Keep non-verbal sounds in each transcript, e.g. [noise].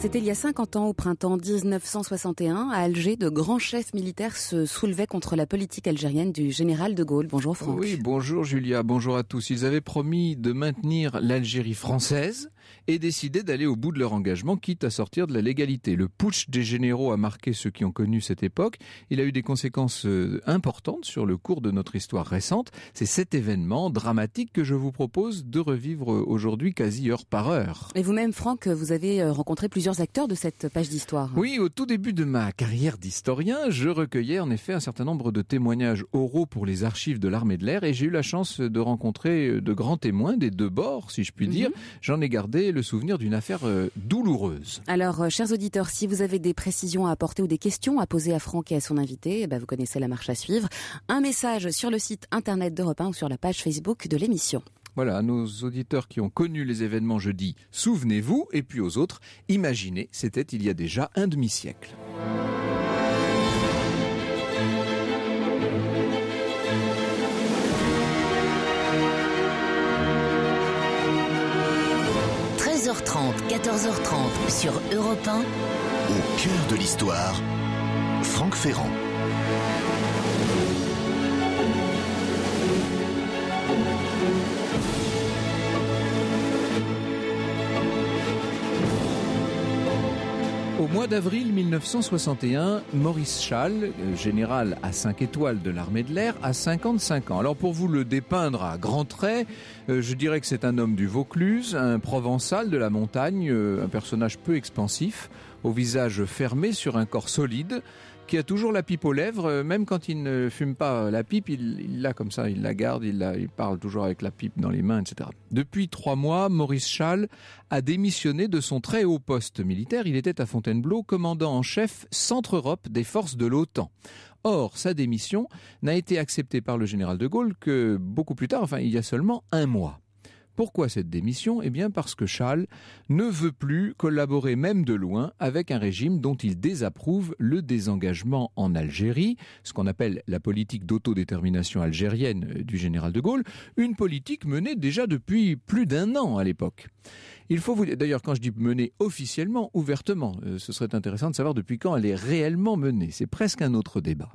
C'était il y a 50 ans, au printemps 1961, à Alger, de grands chefs militaires se soulevaient contre la politique algérienne du général de Gaulle. Bonjour Franck. Oui, bonjour Julia, bonjour à tous. Ils avaient promis de maintenir l'Algérie française et décidé d'aller au bout de leur engagement, quitte à sortir de la légalité. Le putsch des généraux a marqué ceux qui ont connu cette époque. Il a eu des conséquences euh, importantes sur le cours de notre histoire récente. C'est cet événement dramatique que je vous propose de revivre aujourd'hui quasi heure par heure. Et vous-même, Franck, vous avez euh, rencontré plusieurs acteurs de cette page d'histoire. Oui, au tout début de ma carrière d'historien, je recueillais en effet un certain nombre de témoignages oraux pour les archives de l'armée de l'air et j'ai eu la chance de rencontrer de grands témoins des deux bords, si je puis dire. Mhm. J'en ai gardé le souvenir d'une affaire euh, douloureuse. Alors, euh, chers auditeurs, si vous avez des précisions à apporter ou des questions à poser à Franck et à son invité, eh ben, vous connaissez la marche à suivre. Un message sur le site internet d'Europe 1 ou sur la page Facebook de l'émission. Voilà, à nos auditeurs qui ont connu les événements jeudi, souvenez-vous, et puis aux autres, imaginez, c'était il y a déjà un demi-siècle. 13 h 30 14h30 sur Europe 1. Au cœur de l'histoire, Franck Ferrand. mois d'avril 1961, Maurice Schall, euh, général à 5 étoiles de l'armée de l'air, a 55 ans. Alors pour vous le dépeindre à grands traits, euh, je dirais que c'est un homme du Vaucluse, un provençal de la montagne, euh, un personnage peu expansif, au visage fermé sur un corps solide, qui a toujours la pipe aux lèvres, euh, même quand il ne fume pas euh, la pipe, il l'a comme ça, il la garde, il, parle toujours avec la pipe dans les mains, etc. Depuis trois mois, Maurice Schall a démissionné de son très haut poste militaire. Il était à Fontainebleau, commandant en chef Centre-Europe des forces de l'OTAN. Or, sa démission n'a été acceptée par le général de Gaulle que beaucoup plus tard, enfin il y a seulement un mois. Pourquoi cette démission Eh bien parce que Charles ne veut plus collaborer même de loin avec un régime dont il désapprouve le désengagement en Algérie, ce qu'on appelle la politique d'autodétermination algérienne du général de Gaulle, une politique menée déjà depuis plus d'un an à l'époque. Il faut vous d'ailleurs quand je dis mener officiellement, ouvertement, euh, ce serait intéressant de savoir depuis quand elle est réellement menée. C'est presque un autre débat.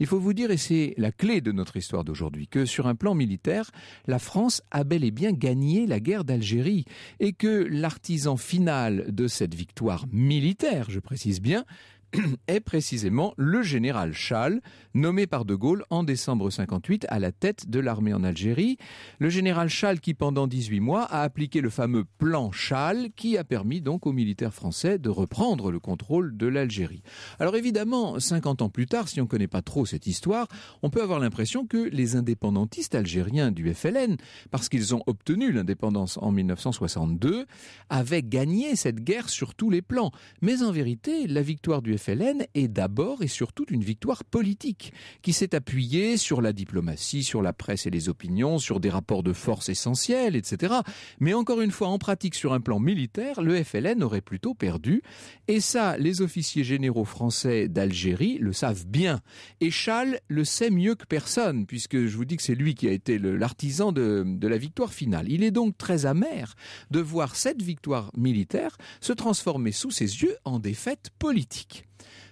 Il faut vous dire et c'est la clé de notre histoire d'aujourd'hui que sur un plan militaire, la France a bel et bien gagné la guerre d'Algérie et que l'artisan final de cette victoire militaire, je précise bien, [clears throat] est précisément le général Schall, nommé par De Gaulle en décembre 58 à la tête de l'armée en Algérie. Le général Schall, qui, pendant 18 mois, a appliqué le fameux plan Schall, qui a permis donc aux militaires français de reprendre le contrôle de l'Algérie. Alors évidemment, 50 ans plus tard, si on ne connaît pas trop cette histoire, on peut avoir l'impression que les indépendantistes algériens du FLN, parce qu'ils ont obtenu l'indépendance en 1962, avaient gagné cette guerre sur tous les plans. Mais en vérité, la victoire du le FLN est d'abord et surtout une victoire politique, qui s'est appuyée sur la diplomatie, sur la presse et les opinions, sur des rapports de force essentiels, etc. Mais encore une fois, en pratique, sur un plan militaire, le FLN aurait plutôt perdu. Et ça, les officiers généraux français d'Algérie le savent bien. Et Charles le sait mieux que personne, puisque je vous dis que c'est lui qui a été l'artisan de la victoire finale. Il est donc très amer de voir cette victoire militaire se transformer sous ses yeux en défaite politique.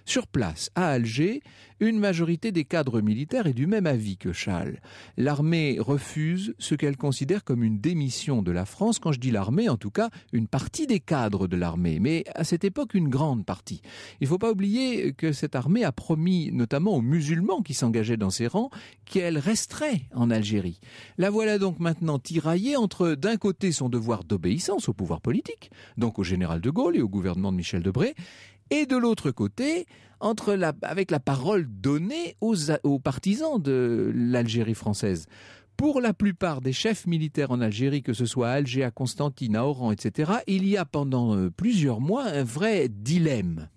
Sur place, à Alger, une majorité des cadres militaires est du même avis que Charles. L'armée refuse ce qu'elle considère comme une démission de la France. Quand je dis l'armée, en tout cas, une partie des cadres de l'armée, mais à cette époque, une grande partie. Il ne faut pas oublier que cette armée a promis, notamment aux musulmans qui s'engageaient dans ses rangs, qu'elle resterait en Algérie. La voilà donc maintenant tiraillée entre, d'un côté, son devoir d'obéissance au pouvoir politique, donc au général de Gaulle et au gouvernement de Michel Debré, et de l'autre côté, avec la parole donnée aux, partisans de l'Algérie française. Pour la plupart des chefs militaires en Algérie, que ce soit Alger, à Constantine, à Oran, etc., il y a pendant euh, plusieurs mois un vrai dilemme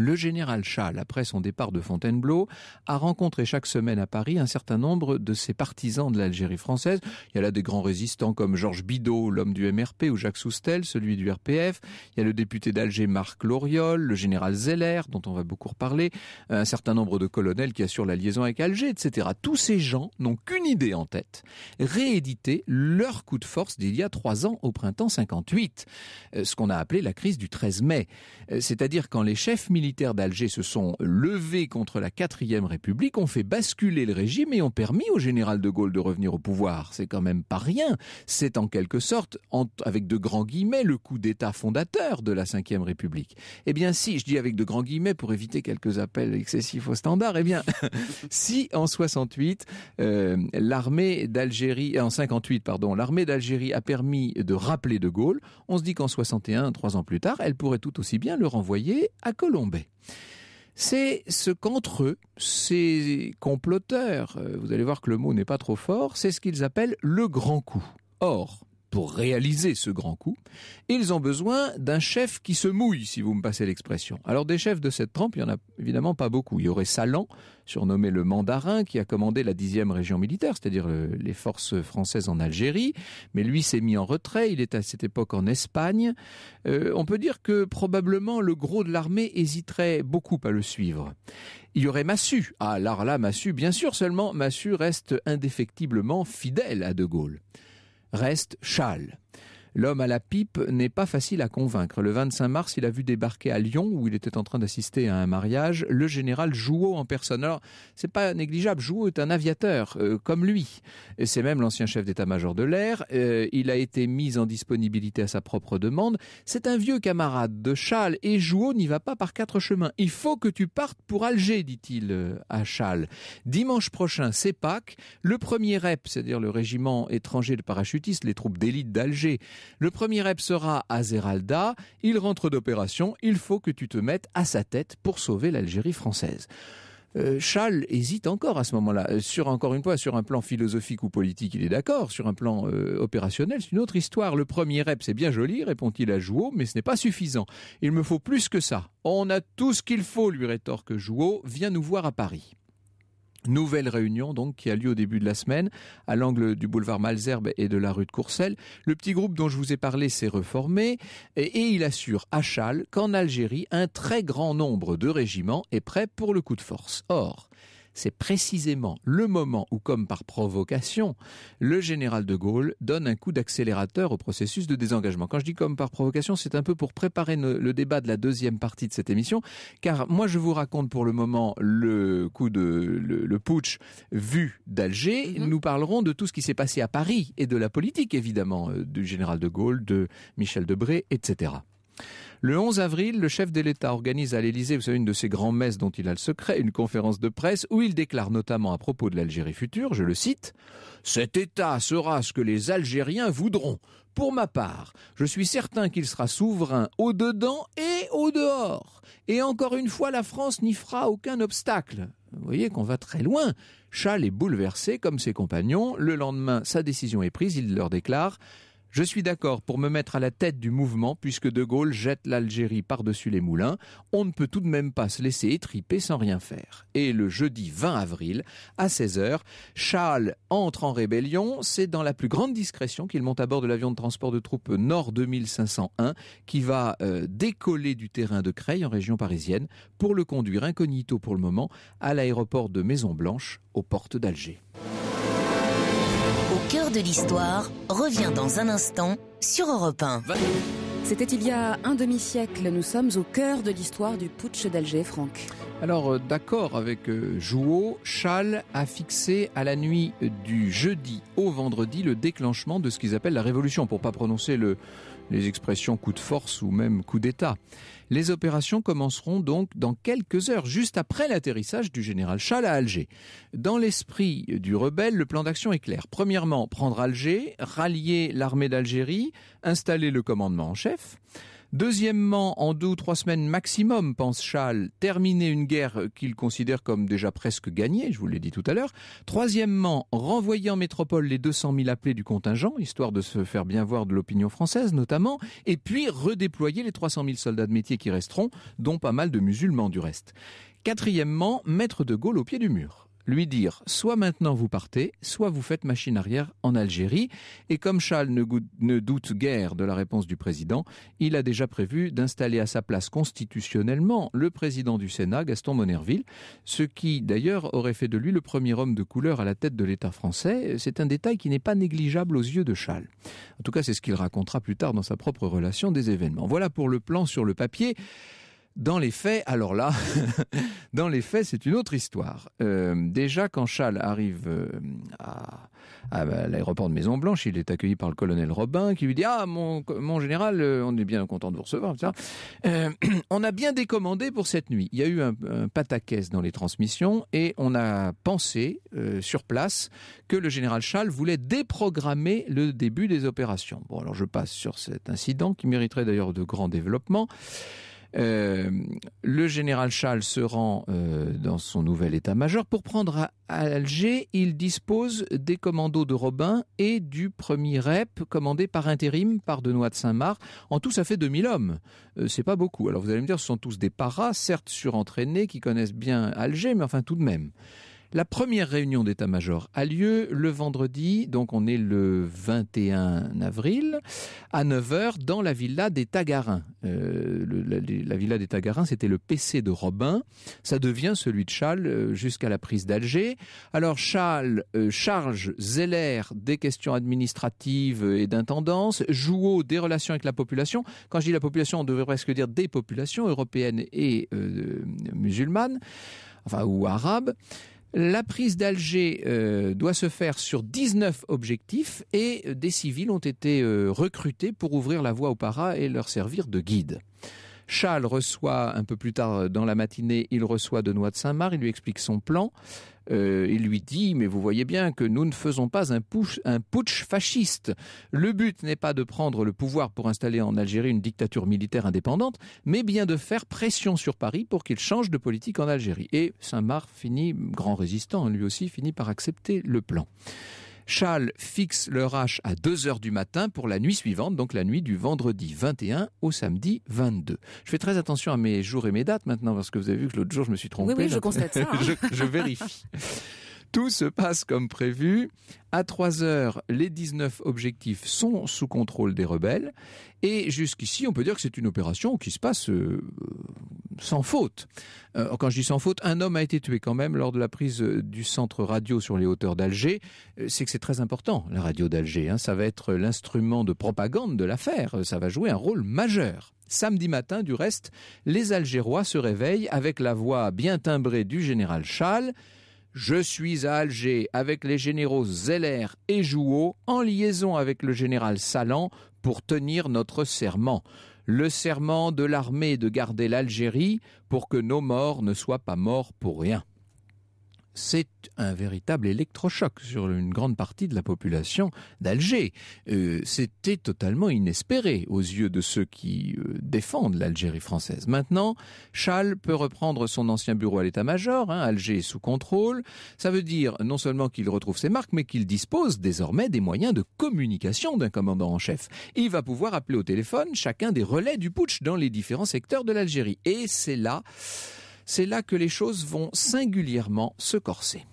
le général Schall, après son départ de Fontainebleau, a rencontré chaque semaine à Paris un certain nombre de ses partisans de l'Algérie française. Il y a là des grands résistants comme Georges Bidault, l'homme du MRP, ou Jacques Soustel, celui du RPF. Il y a le député d'Alger Marc Loriol, le général Zeller, dont on va beaucoup reparler, un certain nombre de colonels qui assurent la liaison avec Alger, etc. Tous ces gens n'ont qu'une idée en tête, rééditer leur coup de force d'il y a trois ans au printemps 58, euh, ce qu'on a appelé la crise du 13 mai, euh, c'est-à-dire quand les chefs militaires militaires d'Alger se sont levés contre la 4 quatrième république, ont fait basculer le régime et ont permis au général de Gaulle de revenir au pouvoir. C'est quand même pas rien. C'est en quelque sorte, avec de grands guillemets, le coup d'état fondateur de la 5ème république. Eh bien, si, je dis avec de grands guillemets pour éviter quelques appels excessifs au standard, eh bien, [laughs] si en 68, euh, l'armée d'Algérie, euh, en 58, pardon, l'armée d'Algérie a permis de rappeler de Gaulle, on se dit qu'en 61, trois ans plus tard, elle pourrait tout aussi bien le renvoyer à Colombay. C'est ce qu'entre eux, ces comploteurs, euh, vous allez voir que le mot n'est pas trop fort, c'est ce qu'ils appellent le grand coup. Or, pour réaliser ce grand coup, ils ont besoin d'un chef qui se mouille, si vous me passez l'expression. Alors des chefs de cette trempe, il n'y en a évidemment pas beaucoup. Il y aurait Salan, surnommé le mandarin, qui a commandé la dixième région militaire, c'est-à-dire les forces françaises en Algérie, mais lui s'est mis en retrait, il est à cette époque en Espagne. Euh, on peut dire que probablement le gros de l'armée hésiterait beaucoup à le suivre. Il y aurait Massu. Ah, là, là, Massu, bien sûr, seulement Massu reste indéfectiblement fidèle à De Gaulle reste châle. L'homme à la pipe n'est pas facile à convaincre. Le 25 mars, il a vu débarquer à Lyon, où il était en train d'assister à un mariage, le général Jouot en personne. Alors, c'est pas négligeable. Jouot est un aviateur, euh, comme lui. C'est même l'ancien chef d'état-major de l'air. Euh, il a été mis en disponibilité à sa propre demande. C'est un vieux camarade de Châles, et Jouot n'y va pas par quatre chemins. Il faut que tu partes pour Alger, dit-il euh, à Châles. Dimanche prochain, c'est Pâques. Le premier REP, c'est-à-dire le régiment étranger de parachutistes, les troupes d'élite d'Alger, le premier rep sera à Zeralda. Il rentre d'opération. Il faut que tu te mettes à sa tête pour sauver l'Algérie française. Euh, Charles hésite encore à ce moment-là. Euh, sur encore une fois, sur un plan philosophique ou politique, il est d'accord. Sur un plan euh, opérationnel, c'est une autre histoire. Le premier rep, c'est bien joli, répond-il à Jouot, mais ce n'est pas suffisant. Il me faut plus que ça. On a tout ce qu'il faut, lui rétorque Jouot. Viens nous voir à Paris. Nouvelle réunion donc qui a lieu au début de la semaine à l'angle du boulevard Malzerbe et de la rue de Courcelles. Le petit groupe dont je vous ai parlé s'est reformé et, il assure à Châles qu'en Algérie, un très grand nombre de régiments est prêt pour le coup de force. Or, c'est précisément le moment où, comme par provocation, le général de Gaulle donne un coup d'accélérateur au processus de désengagement. Quand je dis comme par provocation, c'est un peu pour préparer le débat de la deuxième partie de cette émission, car moi je vous raconte pour le moment le coup de le, putsch vu d'Alger. Mhm. Nous parlerons de tout ce qui s'est passé à Paris et de la politique, évidemment, euh, du général de Gaulle, de Michel Debré, etc. Le 11 avril, le chef de l'État organise à l'Élysée, vous savez, une de ces grands messes dont il a le secret, une conférence de presse où il déclare notamment à propos de l'Algérie future, je le cite, Cet État sera ce que les Algériens voudront. Pour ma part, je suis certain qu'il sera souverain au dedans et au dehors. Et encore une fois, la France n'y fera aucun obstacle. Vous voyez qu'on va très loin. Chal est bouleversé comme ses compagnons. Le lendemain, sa décision est prise. Il leur déclare je suis d'accord pour me mettre à la tête du mouvement puisque De Gaulle jette l'Algérie par-dessus les moulins. On ne peut tout de même pas se laisser étriper sans rien faire. Et le jeudi 20 avril, à 16h, Charles entre en rébellion. C'est dans la plus grande discrétion qu'il monte à bord de l'avion de transport de troupes Nord 2501 qui va euh, décoller du terrain de Creil en région parisienne pour le conduire incognito pour le moment à l'aéroport de Maison-Blanche aux portes d'Alger. Au cœur de l'histoire revient dans un instant sur Europe 1. C'était il y a un demi-siècle. Nous sommes au cœur de l'histoire du putsch d'Alger, Franck. Alors, euh, d'accord avec euh, Jouot, Charles a fixé à la nuit du jeudi au vendredi le déclenchement de ce qu'ils appellent la révolution, pour pas prononcer le, les expressions coup de force ou même coup d'État. Les opérations commenceront donc dans quelques heures, juste après l'atterrissage du général Chal à Alger. Dans l'esprit du rebelle, le plan d'action est clair. Premièrement, prendre Alger, rallier l'armée d'Algérie, installer le commandement en chef. Deuxièmement, en deux ou trois semaines maximum, pense Charles, terminer une guerre qu'il considère comme déjà presque gagnée, je vous l'ai dit tout à l'heure. Troisièmement, renvoyer en métropole les 200 000 appelés du contingent, histoire de se faire bien voir de l'opinion française notamment, et puis redéployer les 300 000 soldats de métier qui resteront, dont pas mal de musulmans du reste. Quatrièmement, mettre de Gaulle au pied du mur lui dire soit maintenant vous partez, soit vous faites machine arrière en Algérie. Et comme Charles ne, doute guère de la réponse du président, il a déjà prévu d'installer à sa place constitutionnellement le président du Sénat, Gaston Monerville, ce qui d'ailleurs aurait fait de lui le premier homme de couleur à la tête de l'État français. C'est un détail qui n'est pas négligeable aux yeux de Charles. En tout cas, c'est ce qu'il racontera plus tard dans sa propre relation des événements. Voilà pour le plan sur le papier. Dans les faits, alors là, [laughs] dans les faits, c'est une autre histoire. Euh, déjà, quand Charles arrive euh, à, l'aéroport de Maison Blanche, il est accueilli par le colonel Robin qui lui dit Ah, mon, général, euh, on est bien content de vous recevoir. [clears throat] on a bien décommandé pour cette nuit. Il y a eu un, pataquès dans les transmissions et on a pensé sur place que le général Charles voulait déprogrammer le début des opérations. Bon, alors je passe sur cet incident qui mériterait d'ailleurs de grands développements. Euh, le général Charles se rend euh, dans son nouvel état-major. Pour prendre à, Alger, il dispose des commandos de Robin et du premier REP commandé par intérim par Denois de Saint-Marc. En tout, ça fait 2000 hommes. Euh, c'est pas beaucoup. Alors vous allez me dire, ce sont tous des paras, certes surentraînés, qui connaissent bien Alger, mais enfin tout de même. La première réunion d'état-major a lieu le vendredi, donc on est le 21 avril, à 9h dans la villa des Tagarins. Euh, la, villa des Tagarins, c'était le PC de Robin. Ça devient celui de Charles euh, jusqu'à la prise d'Alger. Alors Charles euh, charge Zeller des questions administratives et d'intendance, Jouot des relations avec la population. Quand je dis la population, on devrait presque dire des populations européennes et musulmanes, enfin ou arabes. La prise d'Alger euh, doit se faire sur 19 objectifs et euh, des civils ont été euh, recrutés pour ouvrir la voie aux paras et leur servir de guide. Charles reçoit un peu plus tard euh, dans la matinée, il reçoit de noix de Saint-Marc, il lui explique son plan. Euh, il lui dit, mais vous voyez bien que nous ne faisons pas un, un putsch fasciste. Le but n'est pas de prendre le pouvoir pour installer en Algérie une dictature militaire indépendante, mais bien de faire pression sur Paris pour qu'il change de politique en Algérie. Et Saint-Marc finit, grand résistant, hein, lui aussi, finit par accepter le plan. Charles fixe leur H à 2 heures du matin pour la nuit suivante, donc la nuit du vendredi 21 au samedi 22. Je fais très attention à mes jours et mes dates maintenant parce que vous avez vu que l'autre jour je me suis trompé. Oui, je constate ça. [laughs] Hein. je vérifie. Tout se passe comme prévu. À 3 heures, les 19 objectifs sont sous contrôle des rebelles. Et jusqu'ici, on peut dire que c'est une opération qui se passe euh, sans faute. Euh, quand je dis sans faute, un homme a été tué quand même lors de la prise euh, du centre radio sur les hauteurs d'Alger. C'est que c'est très important, la radio d'Alger. Hein. Ça va être l'instrument de propagande de l'affaire. Ça va jouer un rôle majeur. Samedi matin, du reste, les Algérois se réveillent avec la voix bien timbrée du général Schall. Je suis à Alger avec les généraux Zeller et Jouot en liaison avec le général Salan pour tenir notre serment. Le serment de l'armée de garder l'Algérie pour que nos morts ne soient pas morts pour rien c'est un véritable électrochoc sur une grande partie de la population d'Alger. Euh, c'était totalement inespéré aux yeux de ceux qui euh, défendent l'Algérie française. Maintenant, Charles peut reprendre son ancien bureau à l'état-major, hein, Alger est sous contrôle. Ça veut dire non seulement qu'il retrouve ses marques, mais qu'il dispose désormais des moyens de communication d'un commandant en chef. Il va pouvoir appeler au téléphone chacun des relais du putsch dans les différents secteurs de l'Algérie. Et c'est là c'est là que les choses vont singulièrement se corser.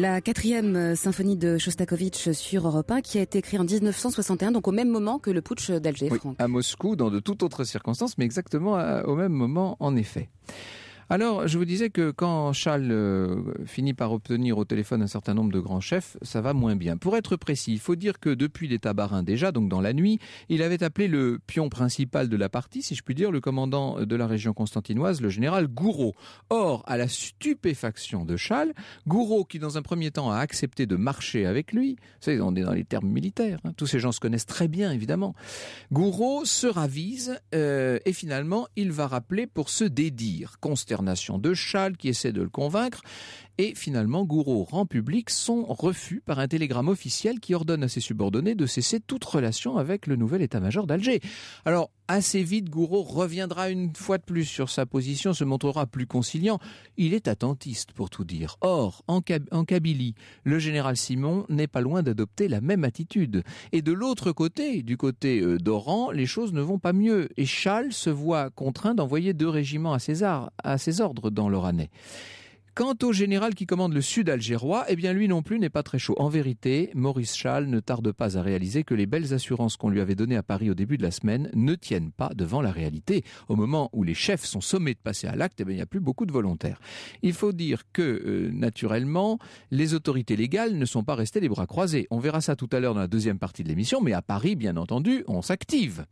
La quatrième euh, symphonie de Shostakovich sur Europe qui a été écrite en 1961, donc au même moment que le putsch d'Alger. à Moscou, dans de toutes autres circonstances, mais exactement euh, au même moment, en effet. Alors, je vous disais que quand Charles euh, finit par obtenir au téléphone un certain nombre de grands chefs, ça va moins bien. Pour être précis, il faut dire que depuis les tabarins déjà, donc dans la nuit, il avait appelé le pion principal de la partie, si je puis dire, le commandant de la région constantinoise, le général Gouraud. Or, à la stupéfaction de Charles, Gouraud, qui dans un premier temps a accepté de marcher avec lui, vous savez, on est dans les termes militaires, hein, tous ces gens se connaissent très bien, évidemment, Gouraud se ravise euh, et finalement, il va rappeler pour se dédire, consternant nation de châles qui essaie de le convaincre. Et finalement, Gouraud rend public son refus par un télégramme officiel qui ordonne à ses subordonnés de cesser toute relation avec le nouvel état-major d'Alger. Alors, assez vite, Gouraud reviendra une fois de plus sur sa position, se montrera plus conciliant. Il est attentiste, pour tout dire. Or, en, Kabylie, le général Simon n'est pas loin d'adopter la même attitude. Et de l'autre côté, du côté euh, d'Oran, les choses ne vont pas mieux. Et Charles se voit contraint d'envoyer deux régiments à César, à César ordres dans leur année. Quant au général qui commande le sud algérois, eh bien lui non plus n'est pas très chaud. En vérité, Maurice Schall ne tarde pas à réaliser que les belles assurances qu'on lui avait données à Paris au début de la semaine ne tiennent pas devant la réalité. Au moment où les chefs sont sommés de passer à l'acte, eh il n'y a plus beaucoup de volontaires. Il faut dire que, euh, naturellement, les autorités légales ne sont pas restées les bras croisés. On verra ça tout à l'heure dans la deuxième partie de l'émission, mais à Paris, bien entendu, on s'active.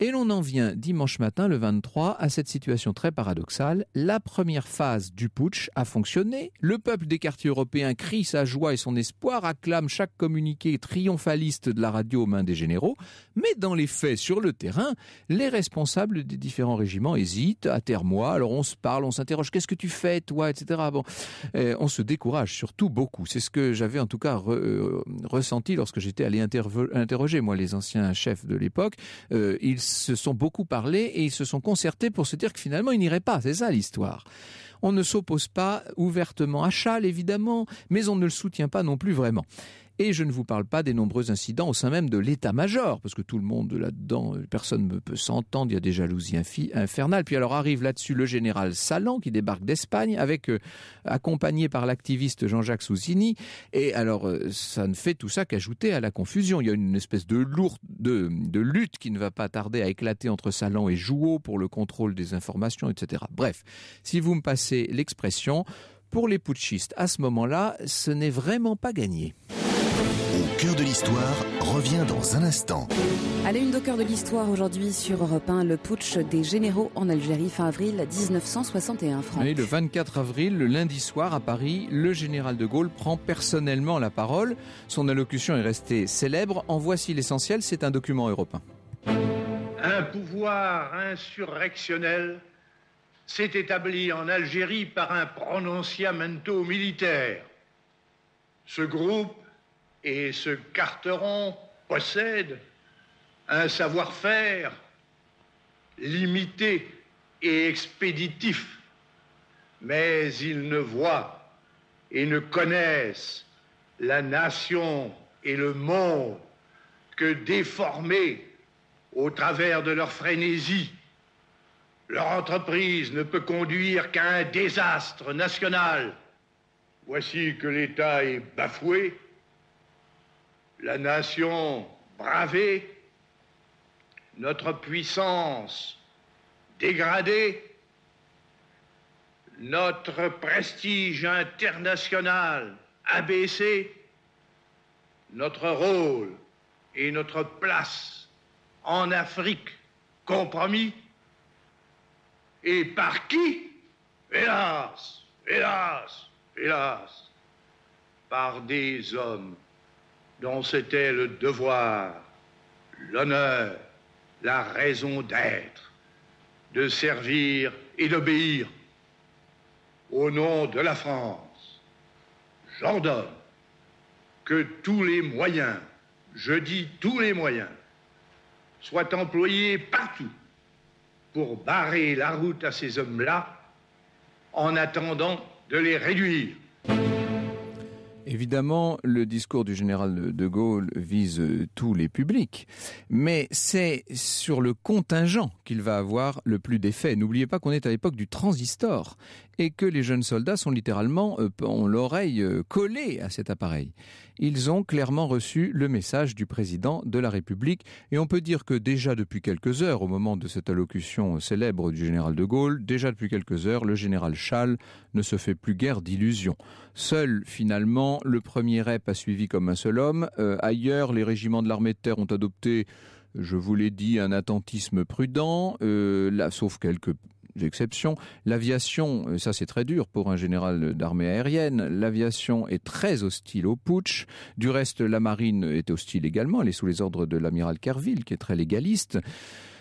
Et l'on en vient dimanche matin, le 23, à cette situation très paradoxale. La première phase du putsch a fonctionné. Le peuple des quartiers européens crie sa joie et son espoir, acclame chaque communiqué triomphaliste de la radio aux mains des généraux. Mais dans les faits, sur le terrain, les responsables des différents régiments hésitent, à terre-moi. Alors on se parle, on s'interroge, qu'est-ce que tu fais, toi, etc. Bon, euh, on se décourage surtout beaucoup. C'est ce que j'avais en tout cas euh, ressenti lorsque j'étais allé interroger, moi, les anciens chefs de l'époque. Euh, ils se sont beaucoup parlé et ils se sont concertés pour se dire que finalement ils n'iraient pas. C'est ça l'histoire. On ne s'oppose pas ouvertement à Châles, évidemment, mais on ne le soutient pas non plus vraiment. Et je ne vous parle pas des nombreux incidents au sein même de l'état-major, parce que tout le monde là-dedans, personne ne peut s'entendre, il y a des jalousies infernales. Puis alors arrive là-dessus le général Salan qui débarque d'Espagne, avec euh, accompagné par l'activiste Jean-Jacques Souzini. Et alors, euh, ça ne fait tout ça qu'ajouter à la confusion. Il y a une espèce de lourde de, de lutte qui ne va pas tarder à éclater entre Salan et Jouot pour le contrôle des informations, etc. Bref, si vous me passez l'expression, pour les putschistes, à ce moment-là, ce n'est vraiment pas gagné. Au cœur de l'histoire revient dans un instant. Allez une de cœur de l'histoire aujourd'hui sur Europe 1, le putsch des généraux en Algérie fin avril 1961. Franck. le 24 avril, le lundi soir à Paris, le général de Gaulle prend personnellement la parole. Son allocution est restée célèbre. En voici l'essentiel, c'est un document européen. Un pouvoir insurrectionnel s'est établi en Algérie par un prononciamento militaire. Ce groupe et ce Carteron possède un savoir-faire limité et expéditif, mais ils ne voient et ne connaissent la nation et le monde que déformés au travers de leur frénésie. Leur entreprise ne peut conduire qu'à un désastre national. Voici que l'État est bafoué, la nation bravée, notre puissance dégradée, notre prestige international abaissé, notre rôle et notre place en Afrique compromis, et par qui Hélas, hélas, hélas, par des hommes dont c'était le devoir, l'honneur, la raison d'être, de servir et d'obéir. Au nom de la France, j'ordonne que tous les moyens, je dis tous les moyens, soient employés partout pour barrer la route à ces hommes-là en attendant de les réduire. Évidemment, le discours du général de Gaulle vise euh, tous les publics, mais c'est sur le contingent qu'il va avoir le plus d'effet. N'oubliez pas qu'on est à l'époque du transistor, et que les jeunes soldats sont littéralement, euh, ont l'oreille euh, collée à cet appareil. Ils ont clairement reçu le message du président de la République et on peut dire que déjà depuis quelques heures, au moment de cette allocution euh, célèbre du général de Gaulle, déjà depuis quelques heures, le général Schall ne se fait plus guère d'illusions. Seul, finalement, le premier REP a suivi comme un seul homme. ailleurs, les régiments de l'armée de terre ont adopté je vous l'ai dit, un attentisme prudent, là, sauf quelques exception. L'aviation, euh, ça c'est très dur pour un général d'armée aérienne, l'aviation est très hostile au putsch. Du reste, la marine est hostile également, elle est sous les ordres de l'amiral Kerville, qui est très légaliste.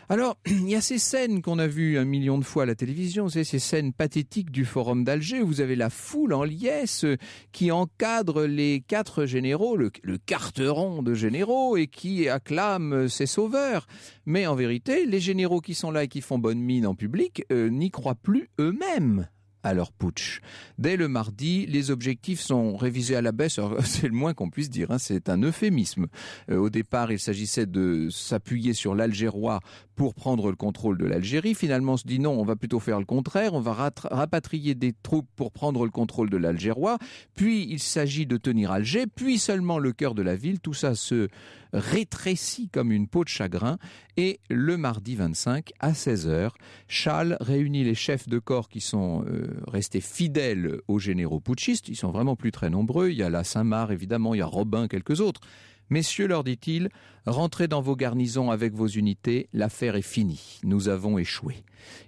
Alors, [clears throat] il y a ces scènes qu'on a vues un million de fois à la télévision, c'est ces scènes pathétiques du Forum d'Alger où vous avez la foule en liesse qui encadre les quatre généraux, le, carteron de généraux, et qui acclame ses sauveurs. Mais en vérité, les généraux qui sont là et qui font bonne mine en public euh, n'y croient plus eux-mêmes à leur putsch. Dès le mardi, les objectifs sont révisés à la baisse, [laughs] c'est le moins qu'on puisse dire, hein. c'est un euphémisme. Euh, au départ, il s'agissait de s'appuyer sur l'Algérois pour prendre le contrôle de l'Algérie. Finalement, on se dit non, on va plutôt faire le contraire, on va rapatrier des troupes pour prendre le contrôle de l'Algérois. Puis, il s'agit de tenir Alger, puis seulement le cœur de la ville. Tout ça se rétrécit comme une peau de chagrin et le mardi 25 à 16h, Charles réunit les chefs de corps qui sont euh, restés fidèles aux généraux putschistes, ils sont vraiment plus très nombreux, il y a la Saint-Marc évidemment, il y a Robin, quelques autres. Messieurs, leur dit-il, rentrez dans vos garnisons avec vos unités, l'affaire est finie, nous avons échoué.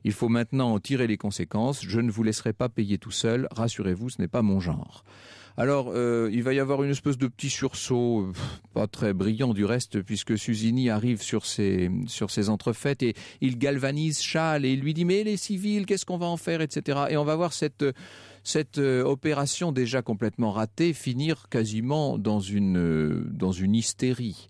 Il faut maintenant en tirer les conséquences, je ne vous laisserai pas payer tout seul, rassurez-vous, ce n'est pas mon genre. Alors, euh, il va y avoir une espèce de petit sursaut, pas très brillant du reste, puisque Susini arrive sur ses, sur ses entrefaites et il galvanise Charles et il lui dit mais les civils, qu'est-ce qu'on va en faire, etc. Et on va voir cette cette euh, opération déjà complètement ratée finir quasiment dans une euh, dans une hystérie.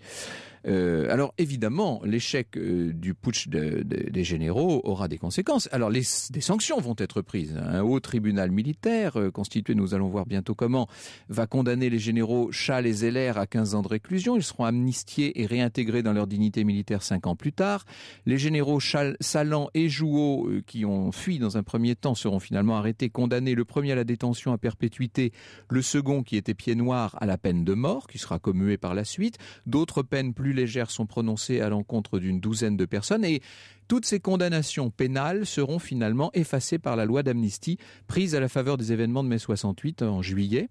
Euh, alors évidemment, l'échec euh, du putsch des généraux aura des conséquences. Alors des sanctions vont être prises. Un haut tribunal militaire euh, constitué, nous allons voir bientôt comment, va condamner les généraux Chal et Zeller à 15 ans de réclusion. Ils seront amnistiés et réintégrés dans leur dignité militaire cinq ans plus tard. Les généraux Chal, Salan et Jouot, qui ont fui dans un premier temps, seront finalement arrêtés, condamnés. Le premier à la détention à perpétuité, le second qui était pied noir à la peine de mort, qui sera commuée par la suite. D'autres peines plus légères sont prononcées à l'encontre d'une douzaine de personnes et toutes ces condamnations pénales seront finalement effacées par la loi d'amnistie prise à la faveur des événements de mai 68 en juillet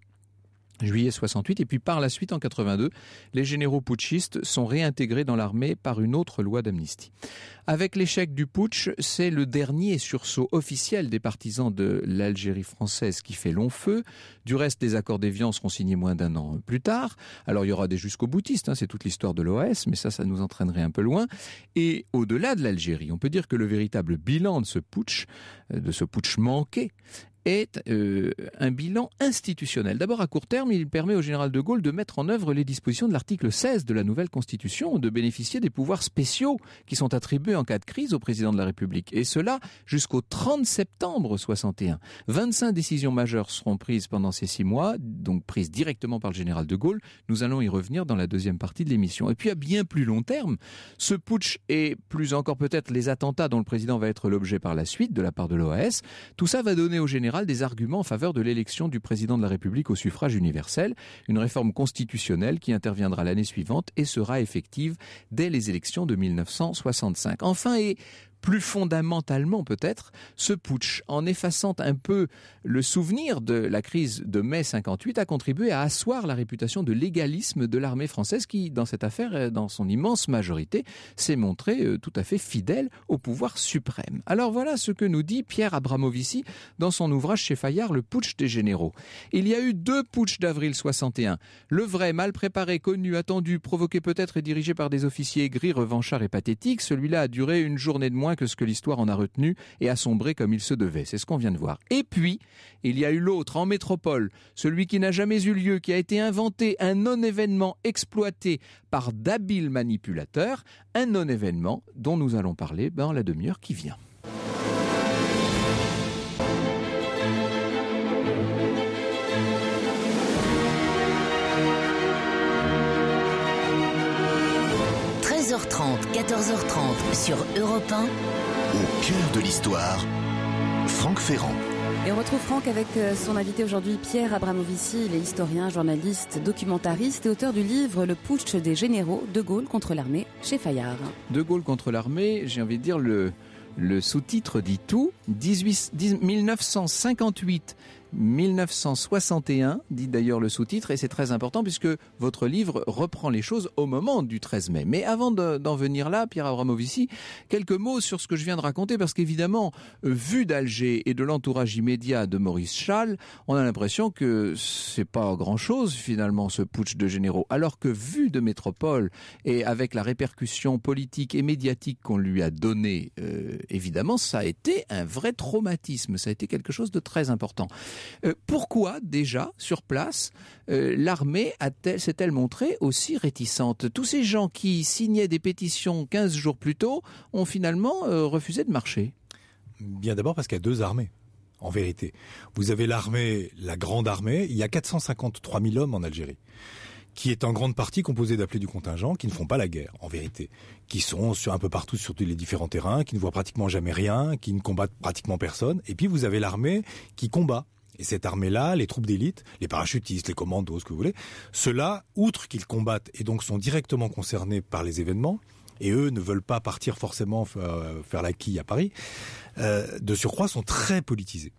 juillet 68, et puis par la suite en 82, les généraux putschistes sont réintégrés dans l'armée par une autre loi d'amnistie. Avec l'échec du putsch, c'est le dernier sursaut officiel des partisans de l'Algérie française qui fait long feu. Du reste, des accords d'Évian seront signés moins d'un an plus tard. Alors il y aura des jusqu'au boutistes, hein, c'est toute l'histoire de l'OS, mais ça, ça nous entraînerait un peu loin. Et au-delà de l'Algérie, on peut dire que le véritable bilan de ce putsch, euh, de ce putsch manqué, est euh, un bilan institutionnel. D'abord, à court terme, il permet au général de Gaulle de mettre en œuvre les dispositions de l'article 16 de la nouvelle Constitution, de bénéficier des pouvoirs spéciaux qui sont attribués en cas de crise au président de la République. Et cela jusqu'au 30 septembre 61. 25 décisions majeures seront prises pendant ces six mois, donc prises directement par le général de Gaulle. Nous allons y revenir dans la deuxième partie de l'émission. Et puis, à bien plus long terme, ce putsch et plus encore peut-être les attentats dont le président va être l'objet par la suite de la part de l'OAS, tout ça va donner au général des arguments en faveur de l'élection du président de la République au suffrage universel, une réforme constitutionnelle qui interviendra l'année suivante et sera effective dès les élections de 1965. Enfin, et plus fondamentalement peut-être ce putsch, en effaçant un peu le souvenir de la crise de mai 58, a contribué à asseoir la réputation de l'égalisme de l'armée française qui, dans cette affaire, euh, dans son immense majorité, s'est montrée euh, tout à fait fidèle au pouvoir suprême. Alors voilà ce que nous dit Pierre Abramovici dans son ouvrage chez Fayard, Le putsch des généraux. Il y a eu deux putsch d'avril 61. Le vrai, mal préparé, connu, attendu, provoqué peut-être et dirigé par des officiers gris, revanchards et pathétiques. Celui-là a duré une journée de moins que ce que l'histoire en a retenu et a sombré comme il se devait. C'est ce qu'on vient de voir. Et puis, il y a eu l'autre en métropole, celui qui n'a jamais eu lieu, qui a été inventé, un non-événement exploité par d'habiles manipulateurs, un non-événement dont nous allons parler dans la demi-heure qui vient. 14h30 sur Europe 1. Au cœur de l'histoire, Franck Ferrand. Et on retrouve Franck avec euh, son invité aujourd'hui, Pierre Abramovici. Il est historien, journaliste, documentariste et auteur du livre Le putsch des généraux, De Gaulle contre l'armée, chez Fayard. De Gaulle contre l'armée, j'ai envie de dire le, le sous-titre dit tout. 18, 1958, 1961, dit d'ailleurs le sous-titre, et c'est très important puisque votre livre reprend les choses au moment du 13 mai. Mais avant d'en venir là, Pierre Abramovici, quelques mots sur ce que je viens de raconter, parce qu'évidemment, euh, vu d'Alger et de l'entourage immédiat de Maurice Schall, on a l'impression que c'est pas grand-chose finalement ce putsch de généraux, alors que vu de métropole et avec la répercussion politique et médiatique qu'on lui a donnée, euh, évidemment, ça a été un vrai traumatisme, ça a été quelque chose de très important. Euh, pourquoi déjà, sur place, euh, l'armée s'est-elle montrée aussi réticente Tous ces gens qui signaient des pétitions 15 jours plus tôt ont finalement euh, refusé de marcher. Bien d'abord parce qu'il y a deux armées en vérité. Vous avez l'armée, la grande armée, il y a 453 000 hommes en Algérie, qui est en grande partie composée d'appelés du contingent qui ne font pas la guerre, en vérité, qui sont sur un peu partout sur les différents terrains, qui ne voient pratiquement jamais rien, qui ne combattent pratiquement personne. Et puis vous avez l'armée qui combat, et cette armée-là, les troupes d'élite, les parachutistes, les commandos, ce que vous voulez, ceux-là, outre qu'ils combattent et donc sont directement concernés par les événements, et eux ne veulent pas partir forcément euh, faire la quille à Paris, euh, de surcroît sont très politisés.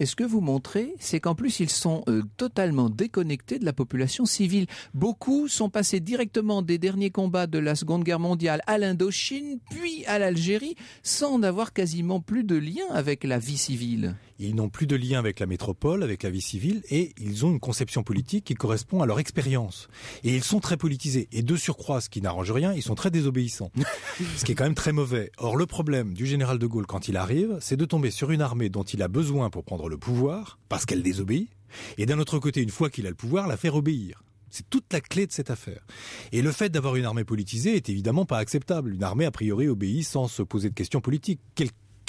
Et ce que vous montrez, c'est qu'en plus, ils sont euh, totalement déconnectés de la population civile. Beaucoup sont passés directement des derniers combats de la Seconde Guerre mondiale à l'Indochine, puis à l'Algérie, sans avoir quasiment plus de lien avec la vie civile. Ils n'ont plus de lien avec la métropole, avec la vie civile, et ils ont une conception politique qui correspond à leur expérience. Et ils sont très politisés. Et de surcroît, ce qui n'arrange rien, ils sont très désobéissants. [laughs] ce qui est quand même très mauvais. Or, le problème du général de Gaulle quand il arrive, c'est de tomber sur une armée dont il a besoin pour prendre le pouvoir, parce qu'elle désobéit, et d'un autre côté, une fois qu'il a le pouvoir, la faire obéir. C'est toute la clé de cette affaire. Et le fait d'avoir une armée politisée est évidemment pas acceptable. Une armée, a priori, obéit sans se poser de questions politiques,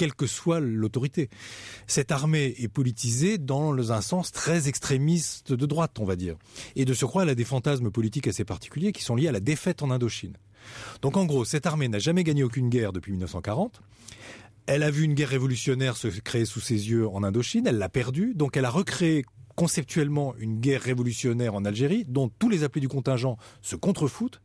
quelle que soit l'autorité. Cette armée est politisée dans un sens très extrémiste de droite, on va dire. Et de surcroît, elle a des fantasmes politiques assez particuliers qui sont liés à la défaite en Indochine. Donc en gros, cette armée n'a jamais gagné aucune guerre depuis 1940. Elle a vu une guerre révolutionnaire se créer sous ses yeux en Indochine, elle l'a perdue, donc elle a recréé conceptuellement une guerre révolutionnaire en Algérie, dont tous les appelés du contingent se contrefoutent,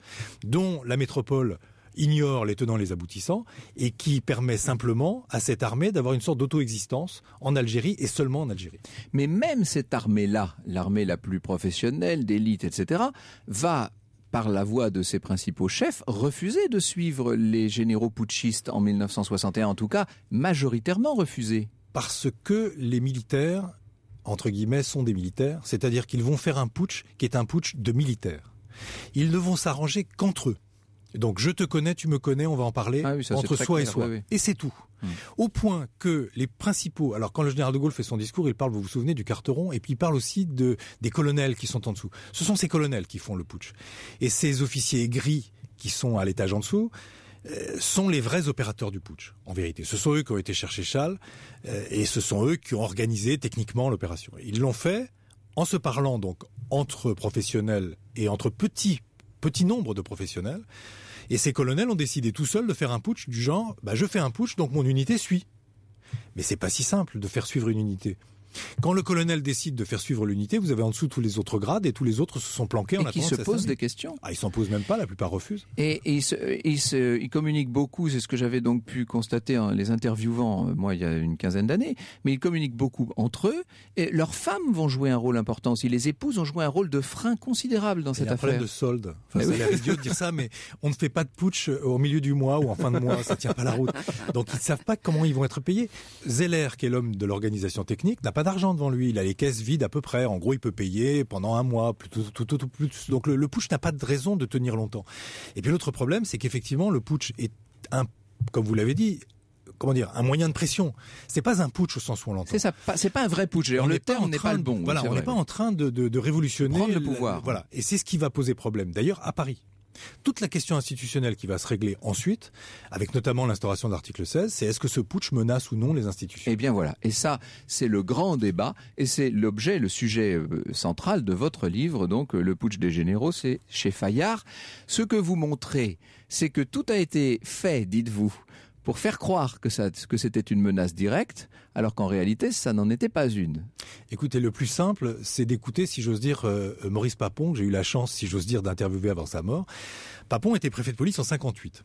dont la métropole ignore les tenants et les aboutissants et qui permet simplement à cette armée d'avoir une sorte d'auto-existence en Algérie et seulement en Algérie. Mais même cette armée-là, l'armée la plus professionnelle, d'élite, etc., va par la voix de ses principaux chefs, refuser de suivre les généraux putschistes en 1961, en tout cas majoritairement refusé. Parce que les militaires, entre guillemets, sont des militaires, c'est-à-dire qu'ils vont faire un putsch qui est un putsch de militaires. Ils ne vont s'arranger qu'entre eux. Donc je te connais, tu me connais, on va en parler ah entre soi et soi. Et c'est tout. Hmm. Au point que les principaux, alors quand le général de Gaulle fait son discours, il parle, vous vous souvenez, du Carteron, et puis il parle aussi de, des colonels qui sont en dessous. Ce sont ces colonels qui font le putsch. Et ces officiers gris qui sont à l'étage en dessous, euh, sont les vrais opérateurs du putsch, en vérité. Ce sont eux qui ont été chercher Charles, euh, et ce sont eux qui ont organisé techniquement l'opération. Ils l'ont fait en se parlant donc entre professionnels et entre petits petit nombre de professionnels. Et ces colonels ont décidé tout seuls de faire un putsch du genre, bah, je fais un putsch, donc mon unité suit. Mais c'est pas si simple de faire suivre une unité. Quand le colonel décide de faire suivre l'unité, vous avez en dessous tous les autres grades et tous les autres se sont planqués en et qui se posent des questions. Ah, ils s'en posent même pas, la plupart refusent. Et, ils, communiquent beaucoup, c'est ce que j'avais donc pu constater en hein, les interviewant, euh, moi, il y a une quinzaine d'années, mais ils communiquent beaucoup entre eux. Et leurs femmes vont jouer un rôle important si Les épouses ont joué un rôle de frein considérable dans cette affaire. de solde. Enfin, c'est ridicule de dire [laughs] ça, mais on ne fait pas de putsch euh, au milieu du mois ou en fin de mois, ça tient pas la route. Donc ils ne savent pas comment ils vont être payés. Zeller, qui est l'homme de l'organisation technique, n'a pas d'argent devant lui, il a les caisses vides à peu près. En gros, il peut payer pendant un mois, tout, tout, plus. Donc le, putsch n'a pas de raison de tenir longtemps. Et puis l'autre problème, c'est qu'effectivement, le putsch est un, comme vous l'avez dit, comment dire, un moyen de pression. C'est pas un putsch au sens où on l'entend. C'est ça, c'est pas un vrai putsch. en le terme n'est pas le bon. Voilà, on n'est pas en train de, révolutionner. le pouvoir. voilà. Et c'est ce qui va poser problème. D'ailleurs, à Paris. Toute la question institutionnelle qui va se régler ensuite, avec notamment l'instauration de l'article 16, c'est est-ce que ce putsch menace ou non les institutions Eh bien voilà, et ça c'est le grand débat, et c'est l'objet, le sujet euh, central de votre livre, donc euh, Le putsch des généraux, c'est chez Fayard. Ce que vous montrez, c'est que tout a été fait, dites-vous, pour faire croire que, c'était une menace directe, alors qu'en réalité, ça n'en était pas une. Écoutez, le plus simple, c'est d'écouter, si j'ose dire, euh, euh, Maurice Papon, j'ai eu la chance, si j'ose dire, d'interviewer avant sa mort. Papon était préfet de police en 58.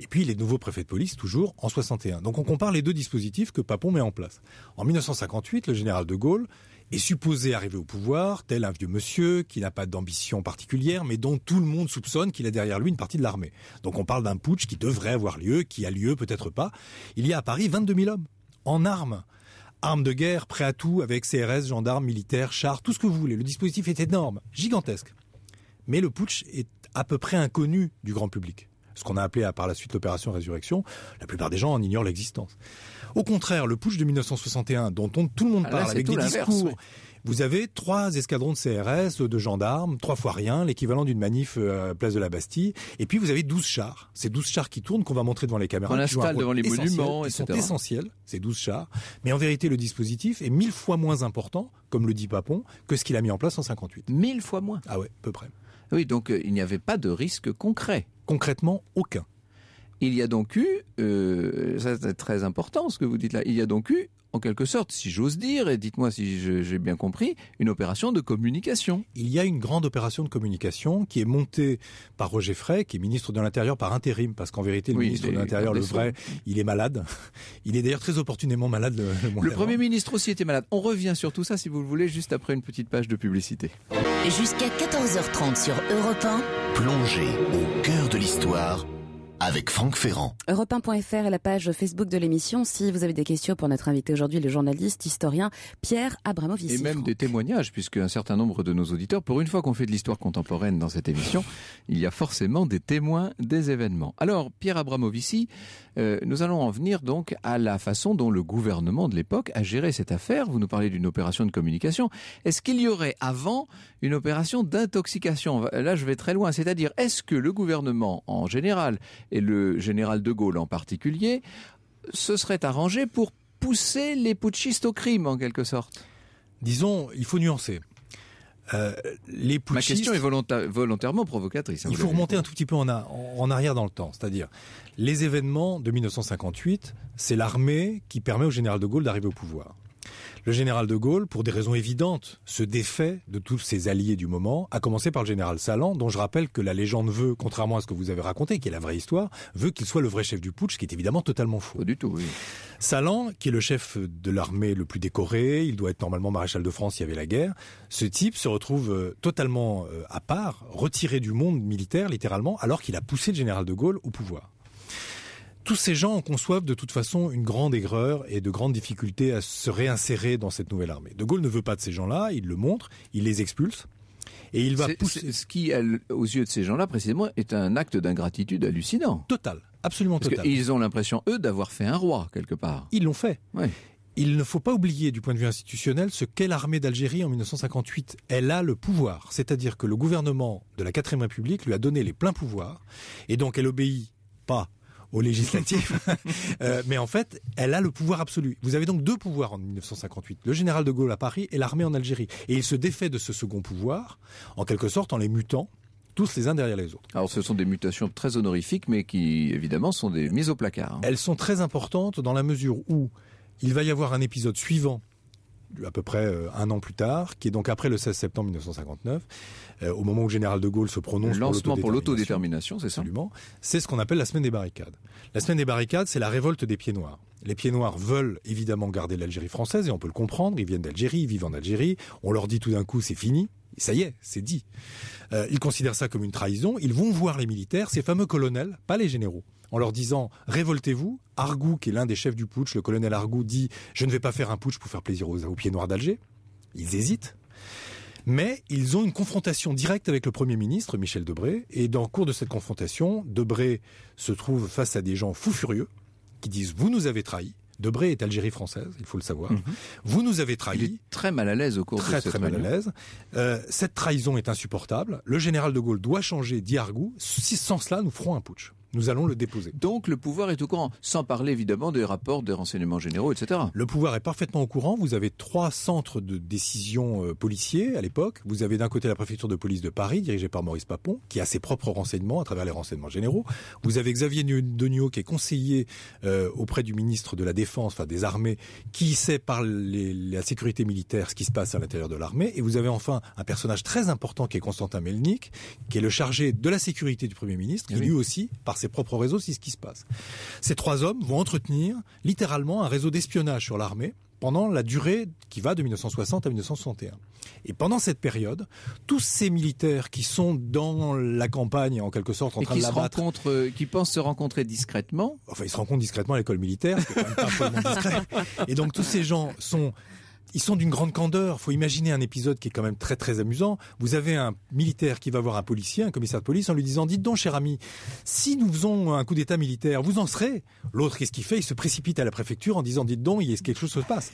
Et puis les nouveaux préfets de police, toujours en 61. Donc on compare les deux dispositifs que Papon met en place. En 1958, le général de Gaulle est supposé arriver au pouvoir, tel un vieux monsieur qui n'a pas d'ambition particulière, mais dont tout le monde soupçonne qu'il a derrière lui une partie de l'armée. Donc on parle d'un putsch qui devrait avoir lieu, qui a lieu peut-être pas. Il y a à Paris 22 000 hommes, en armes. Armes de guerre, prêts à tout, avec CRS, gendarmes, militaires, chars, tout ce que vous voulez. Le dispositif est énorme, gigantesque. Mais le putsch est à peu près inconnu du grand public ce qu'on a appelé par la suite l'opération Résurrection, la plupart des gens en ignorent l'existence. Au contraire, le push de 1961, dont tout le monde ah, parle, avec des discours... Vous avez trois escadrons de CRS, de gendarmes, trois fois rien, l'équivalent d'une manif euh, place de la Bastille. Et puis vous avez 12 chars. Ces 12 chars qui tournent, qu'on va montrer devant les caméras. On installe devant les monuments, Ils sont essentiels, ces 12 chars. Mais en vérité, le dispositif est mille fois moins important, comme le dit Papon, que ce qu'il a mis en place en 58. Mille fois moins Ah ouais, à peu près. Oui, donc euh, il n'y avait pas de risque concret. Concrètement, aucun. Il y a donc eu, euh, ça c'est très important ce que vous dites là, il y a donc eu en quelque sorte, si j'ose dire, et dites-moi si j'ai bien compris, une opération de communication. Il y a une grande opération de communication qui est montée par Roger Frey, qui est ministre de l'Intérieur par intérim, parce qu'en vérité, le ministre de l'Intérieur, le vrai, il est malade. Il est d'ailleurs très opportunément malade. Le, le Premier ministre aussi était malade. On revient sur tout ça, si vous le voulez, juste après une petite page de publicité. Jusqu'à 14h30 sur Europe 1, Plongé au cœur de l'histoire avec Franck Ferrand. Europe 1.fr et la page Facebook de l'émission. Si vous avez des questions pour notre invité aujourd'hui, le journaliste, historien Pierre Abramovici. Et même des témoignages, puisque un certain nombre de nos auditeurs, pour une fois qu'on fait de l'histoire contemporaine dans cette émission, [laughs] il y a forcément des témoins des événements. Alors, Pierre Abramovici, euh, nous allons en venir donc à la façon dont le gouvernement de l'époque a géré cette affaire. Vous nous parlez d'une opération de communication. Est-ce qu'il y aurait avant une opération d'intoxication Là, je vais très loin. C'est-à-dire, est-ce que le gouvernement en général et le général de Gaulle en particulier, se seraient arrangés pour pousser les putschistes au crime, en quelque sorte Disons, il faut nuancer. Euh, les putschistes, Ma question est volontairement provocatrice. Hein, il faut remonter un tout petit peu en arrière dans le temps, c'est-à-dire les événements de 1958, c'est l'armée qui permet au général de Gaulle d'arriver au pouvoir. Le général de Gaulle, pour des raisons évidentes, se défait de tous ses alliés du moment, à commencer par le général Salan, dont je rappelle que la légende veut, contrairement à ce que vous avez raconté, qui est la vraie histoire, veut qu'il soit le vrai chef du putsch, qui est évidemment totalement faux. du tout, Salan, qui est le chef de l'armée le plus décoré, il doit être normalement maréchal de France s'il y avait la guerre, ce type se retrouve euh, totalement euh, à part, retiré du monde militaire, littéralement, alors qu'il a poussé le général de Gaulle au pouvoir tous ces gens en conçoivent de toute façon une grande aigreur et de grandes difficultés à se réinsérer dans cette nouvelle armée. De Gaulle ne veut pas de ces gens-là, il le montre, il les expulse. Et il va pousser... Ce qui, aux yeux de ces gens-là, précisément, est un acte d'ingratitude hallucinant. Total, absolument Parce total. ils ont l'impression, eux, d'avoir fait un roi, quelque part. Ils l'ont fait. Il ne faut pas oublier, du point de vue institutionnel, ce qu'est l'armée d'Algérie en 1958. Elle a le pouvoir, c'est-à-dire que le gouvernement de la 4ème République lui a donné les pleins pouvoirs, et donc elle obéit pas au législatif, [laughs] euh, mais en fait, elle a le pouvoir absolu. Vous avez donc deux pouvoirs en 1958, le général de Gaulle à Paris et l'armée en Algérie. Et il se défait de ce second pouvoir, en quelque sorte en les mutant tous les uns derrière les autres. Alors ce sont des mutations très honorifiques, mais qui évidemment sont des mises au placard. Hein. Elles sont très importantes dans la mesure où il va y avoir un épisode suivant à peu près euh, un an plus tard, qui est donc après le 16 septembre 1959, euh, au moment où le général de Gaulle se prononce lancement pour l'autodétermination, c'est C'est ce qu'on appelle la semaine des barricades. La semaine des barricades, c'est la révolte des pieds noirs. Les pieds noirs veulent évidemment garder l'Algérie française et on peut le comprendre, ils viennent d'Algérie, ils vivent en Algérie, on leur dit tout d'un coup c'est fini, ça y est, c'est dit. Euh, ils considèrent ça comme une trahison, ils vont voir les militaires, ces fameux colonels, pas les généraux en leur disant révoltez-vous. Argou, qui est l'un des chefs du putsch, le colonel Argou dit je ne vais pas faire un putsch pour faire plaisir aux, pieds noirs d'Alger. Ils hésitent. Mais ils ont une confrontation directe avec le Premier ministre, Michel Debré, et dans le cours de cette confrontation, Debré se trouve face à des gens fous furieux qui disent Vous nous avez trahis. Debré est Algérie française, il faut le savoir. Mhm. Vous nous avez trahis. Il est très mal à l'aise au cours de cette Très, très mal à l'aise. Euh, cette trahison est insupportable. Le général de Gaulle doit changer, dit argout Si, sans cela, nous ferons un putsch. Nous allons le déposer. Donc le pouvoir est au courant, sans parler évidemment des rapports des renseignements généraux, etc. Le pouvoir est parfaitement au courant. Vous avez trois centres de décision euh, policiers à l'époque. Vous avez d'un côté la préfecture de police de Paris, dirigée par Maurice Papon, qui a ses propres renseignements à travers les renseignements généraux. Vous avez Xavier Degnaud, qui est conseiller euh, auprès du ministre de la Défense, enfin des armées, qui sait par la sécurité militaire ce qui se passe à l'intérieur de l'armée. Et vous avez enfin un personnage très important qui est Constantin Melnik, qui est le chargé de la sécurité du Premier ministre, qui lui aussi, par ses propres réseaux, c'est ce qui se passe. Ces trois hommes vont entretenir littéralement un réseau d'espionnage sur l'armée pendant la durée qui va de 1960 à 1961. Et pendant cette période, tous ces militaires qui sont dans la campagne, en quelque sorte, en train de la battre, euh, qui pensent se rencontrer discrètement. Enfin, ils se rencontrent discrètement à l'école militaire, quand même Et donc tous ces gens sont ils sont d'une grande candeur. Faut imaginer un épisode qui est quand même très très amusant. Vous avez un militaire qui va voir un policier, un commissaire de police, en lui disant "Dites donc, cher ami, si nous faisons un coup d'État militaire, vous en serez." L'autre, qu'est-ce qu'il fait Il se précipite à la préfecture en disant "Dites donc, il y a quelque chose se passe."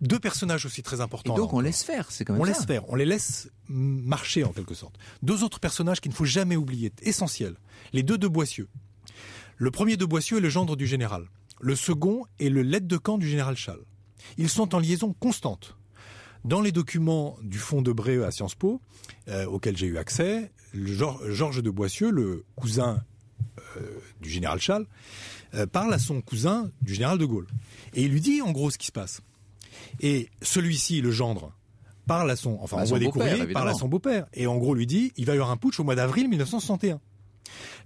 Deux personnages aussi très importants. Et donc on laisse faire, c'est comme ça. On laisse faire, on les laisse marcher en quelque sorte. Deux autres personnages qu'il ne faut jamais oublier, essentiels. Les deux de Boissieu. Le premier de Boissieu est le gendre du général. Le second est le l'aide de camp du général Charles. Ils sont en liaison constante. Dans les documents du fonds de Bré à Sciences Po, euh, auxquels j'ai eu accès, Georges de Boissieu, le cousin euh, du général Charles, euh, parle à son cousin du général de Gaulle. Et il lui dit en gros ce qui se passe. Et celui-ci, le gendre, parle à son, enfin, parle à son beau-père. Et en gros lui dit, il va y avoir un putsch au mois d'avril 1961.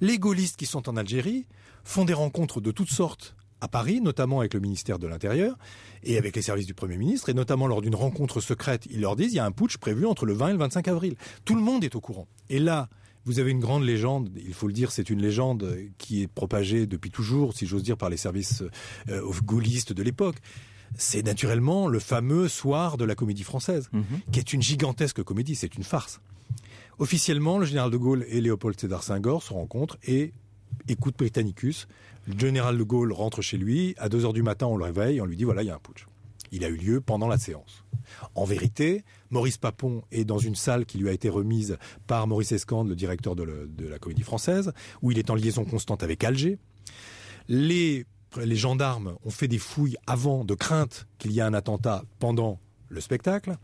Les gaullistes qui sont en Algérie font des rencontres de toutes sortes à Paris, notamment avec le ministère de l'Intérieur et avec les services du Premier ministre, et notamment lors d'une rencontre secrète, ils leur disent il y a un putsch prévu entre le 20 et le 25 avril. Tout le monde est au courant. Et là, vous avez une grande légende, il faut le dire, c'est une légende qui est propagée depuis toujours, si j'ose dire, par les services euh, gaullistes de l'époque c'est naturellement le fameux soir de la comédie française, mhm. qui est une gigantesque comédie, c'est une farce. Officiellement, le général de Gaulle et Léopold Sédar Senghor se rencontrent et écoute Britannicus, le général de Gaulle rentre chez lui, à 2 heures du matin on le réveille, on lui dit voilà il y a un putsch. Il a eu lieu pendant la séance. En vérité, Maurice Papon est dans une salle qui lui a été remise par Maurice Escande, le directeur de, la comédie française, où il est en liaison constante avec Alger. Les les gendarmes ont fait des fouilles avant de crainte qu'il y ait un attentat pendant le spectacle.